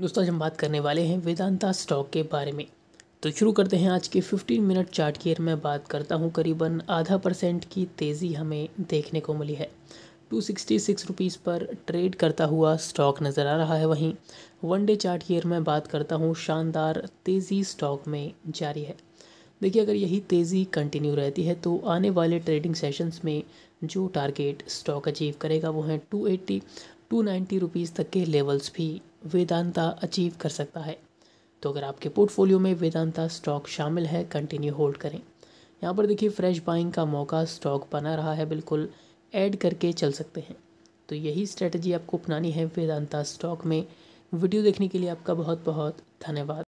दोस्तों आज हम बात करने वाले हैं वेदांता स्टॉक के बारे में तो शुरू करते हैं आज के 15 मिनट चार्ट की मैं बात करता हूं करीबन आधा परसेंट की तेज़ी हमें देखने को मिली है टू सिक्सटी सिक्स रुपीज़ पर ट्रेड करता हुआ स्टॉक नज़र आ रहा है वहीं वन डे चार्ट की मैं बात करता हूं शानदार तेज़ी स्टॉक में जारी है देखिए अगर यही तेज़ी कंटिन्यू रहती है तो आने वाले ट्रेडिंग सेशंस में जो टारगेट स्टॉक अचीव करेगा वो है 280 नाइन्टी रुपीज़ तक के लेवल्स भी वेदांता अचीव कर सकता है तो अगर आपके पोर्टफोलियो में वेदांता स्टॉक शामिल है कंटिन्यू होल्ड करें यहाँ पर देखिए फ्रेश बाइंग का मौका स्टॉक बना रहा है बिल्कुल ऐड करके चल सकते हैं तो यही स्ट्रेटजी आपको अपनानी है वेदांता स्टॉक में वीडियो देखने के लिए आपका बहुत बहुत धन्यवाद